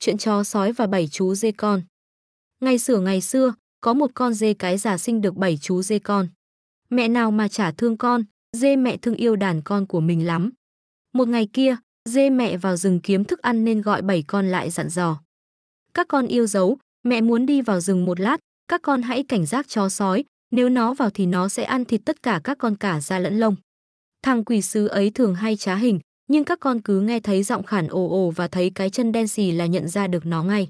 chuyện chó sói và bảy chú dê con. Ngày xưa ngày xưa, có một con dê cái già sinh được bảy chú dê con. Mẹ nào mà chả thương con, dê mẹ thương yêu đàn con của mình lắm. Một ngày kia, dê mẹ vào rừng kiếm thức ăn nên gọi bảy con lại dặn dò. Các con yêu dấu, mẹ muốn đi vào rừng một lát, các con hãy cảnh giác chó sói, nếu nó vào thì nó sẽ ăn thịt tất cả các con cả da lẫn lông. Thằng quỷ sứ ấy thường hay trá hình, nhưng các con cứ nghe thấy giọng khản ồ ồ và thấy cái chân đen xì là nhận ra được nó ngay.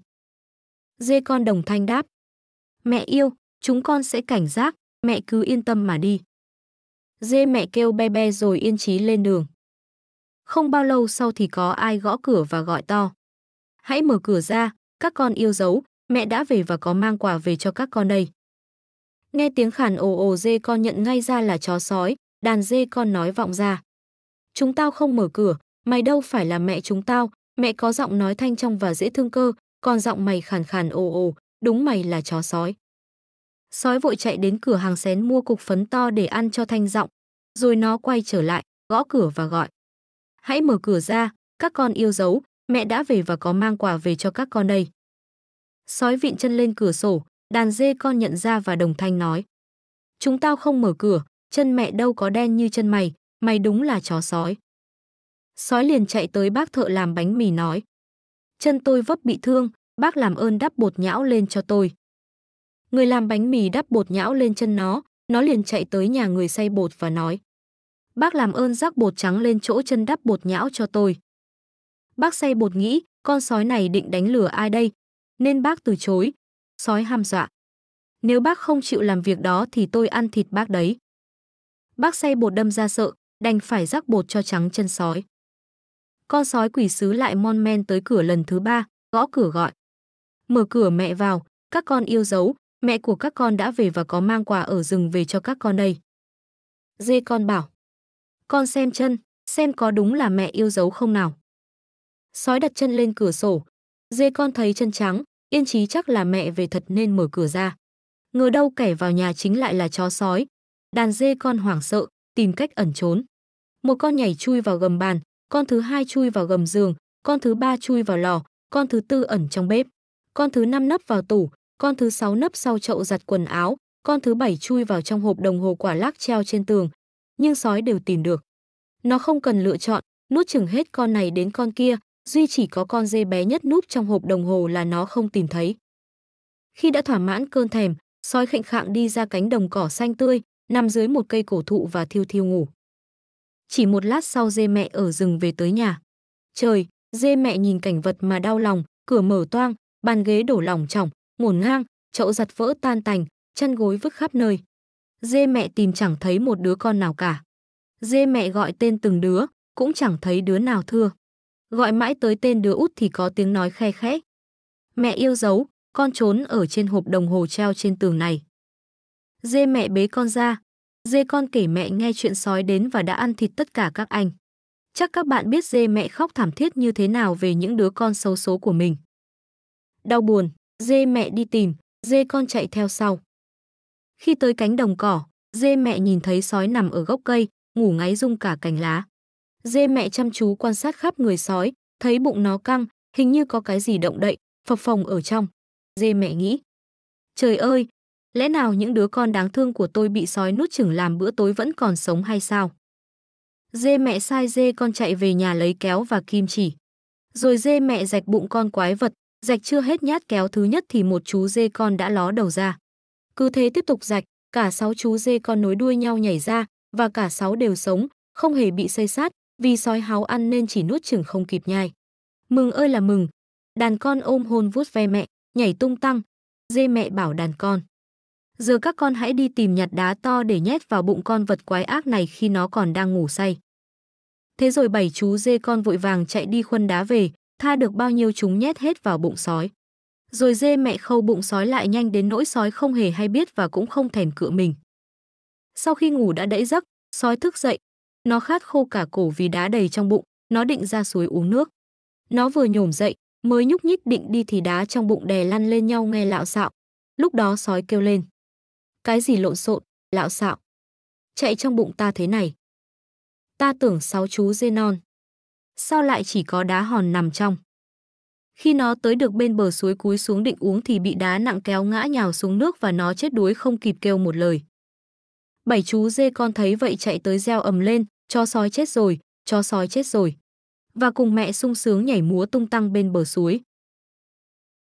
Dê con đồng thanh đáp. Mẹ yêu, chúng con sẽ cảnh giác, mẹ cứ yên tâm mà đi. Dê mẹ kêu be be rồi yên chí lên đường. Không bao lâu sau thì có ai gõ cửa và gọi to. Hãy mở cửa ra, các con yêu dấu, mẹ đã về và có mang quà về cho các con đây. Nghe tiếng khản ồ ồ dê con nhận ngay ra là chó sói, đàn dê con nói vọng ra. Chúng tao không mở cửa, mày đâu phải là mẹ chúng tao, mẹ có giọng nói thanh trong và dễ thương cơ, còn giọng mày khàn khàn ồ ồ, đúng mày là chó sói. Sói vội chạy đến cửa hàng xén mua cục phấn to để ăn cho thanh giọng, rồi nó quay trở lại, gõ cửa và gọi. Hãy mở cửa ra, các con yêu dấu, mẹ đã về và có mang quà về cho các con đây. Sói vịn chân lên cửa sổ, đàn dê con nhận ra và đồng thanh nói. Chúng tao không mở cửa, chân mẹ đâu có đen như chân mày, Mày đúng là chó sói. Sói liền chạy tới bác thợ làm bánh mì nói. Chân tôi vấp bị thương, bác làm ơn đắp bột nhão lên cho tôi. Người làm bánh mì đắp bột nhão lên chân nó, nó liền chạy tới nhà người xay bột và nói. Bác làm ơn rắc bột trắng lên chỗ chân đắp bột nhão cho tôi. Bác xay bột nghĩ, con sói này định đánh lừa ai đây, nên bác từ chối. Sói ham dọa. Nếu bác không chịu làm việc đó thì tôi ăn thịt bác đấy. Bác xay bột đâm ra sợ, đành phải rắc bột cho trắng chân sói. Con sói quỷ sứ lại mon men tới cửa lần thứ ba, gõ cửa gọi. Mở cửa mẹ vào, các con yêu dấu, mẹ của các con đã về và có mang quà ở rừng về cho các con đây. Dê con bảo. Con xem chân, xem có đúng là mẹ yêu dấu không nào. Sói đặt chân lên cửa sổ. Dê con thấy chân trắng, yên chí chắc là mẹ về thật nên mở cửa ra. Ngờ đâu kẻ vào nhà chính lại là chó sói. Đàn dê con hoảng sợ, tìm cách ẩn trốn. Một con nhảy chui vào gầm bàn, con thứ hai chui vào gầm giường, con thứ ba chui vào lò, con thứ tư ẩn trong bếp, con thứ năm nấp vào tủ, con thứ sáu nấp sau chậu giặt quần áo, con thứ bảy chui vào trong hộp đồng hồ quả lắc treo trên tường. Nhưng sói đều tìm được. Nó không cần lựa chọn, nuốt chừng hết con này đến con kia, duy chỉ có con dê bé nhất núp trong hộp đồng hồ là nó không tìm thấy. Khi đã thỏa mãn cơn thèm, sói khệnh khạng đi ra cánh đồng cỏ xanh tươi, nằm dưới một cây cổ thụ và thiêu thiêu ngủ. Chỉ một lát sau dê mẹ ở rừng về tới nhà. Trời, dê mẹ nhìn cảnh vật mà đau lòng, cửa mở toang, bàn ghế đổ lỏng trỏng, ngổn ngang, chậu giặt vỡ tan tành, chân gối vứt khắp nơi. Dê mẹ tìm chẳng thấy một đứa con nào cả. Dê mẹ gọi tên từng đứa, cũng chẳng thấy đứa nào thưa. Gọi mãi tới tên đứa út thì có tiếng nói khe khẽ. Mẹ yêu dấu, con trốn ở trên hộp đồng hồ treo trên tường này. Dê mẹ bế con ra, dê con kể mẹ nghe chuyện sói đến và đã ăn thịt tất cả các anh. Chắc các bạn biết dê mẹ khóc thảm thiết như thế nào về những đứa con xấu số của mình. Đau buồn, dê mẹ đi tìm, dê con chạy theo sau. Khi tới cánh đồng cỏ, dê mẹ nhìn thấy sói nằm ở gốc cây, ngủ ngáy rung cả cành lá. Dê mẹ chăm chú quan sát khắp người sói, thấy bụng nó căng, hình như có cái gì động đậy, phập phồng ở trong. Dê mẹ nghĩ, trời ơi, Lẽ nào những đứa con đáng thương của tôi bị sói nuốt chửng làm bữa tối vẫn còn sống hay sao? Dê mẹ sai dê con chạy về nhà lấy kéo và kim chỉ. Rồi dê mẹ rạch bụng con quái vật, rạch chưa hết nhát kéo thứ nhất thì một chú dê con đã ló đầu ra. Cứ thế tiếp tục rạch, cả sáu chú dê con nối đuôi nhau nhảy ra và cả sáu đều sống, không hề bị xây sát, vì sói háo ăn nên chỉ nuốt chửng không kịp nhai. Mừng ơi là mừng, đàn con ôm hôn vuốt ve mẹ, nhảy tung tăng, dê mẹ bảo đàn con. Giờ các con hãy đi tìm nhặt đá to để nhét vào bụng con vật quái ác này khi nó còn đang ngủ say. Thế rồi bảy chú dê con vội vàng chạy đi khuân đá về, tha được bao nhiêu chúng nhét hết vào bụng sói. Rồi dê mẹ khâu bụng sói lại nhanh đến nỗi sói không hề hay biết và cũng không thèm cựa mình. Sau khi ngủ đã đẫy giấc, sói thức dậy. Nó khát khô cả cổ vì đá đầy trong bụng, nó định ra suối uống nước. Nó vừa nhổm dậy, mới nhúc nhích định đi thì đá trong bụng đè lăn lên nhau nghe lạo xạo. Lúc đó sói kêu lên. Cái gì lộn xộn, lão xạo. Chạy trong bụng ta thế này. Ta tưởng sáu chú dê non. Sao lại chỉ có đá hòn nằm trong? Khi nó tới được bên bờ suối cúi xuống định uống thì bị đá nặng kéo ngã nhào xuống nước và nó chết đuối không kịp kêu một lời. Bảy chú dê con thấy vậy chạy tới reo ầm lên, cho sói chết rồi, cho sói chết rồi. Và cùng mẹ sung sướng nhảy múa tung tăng bên bờ suối.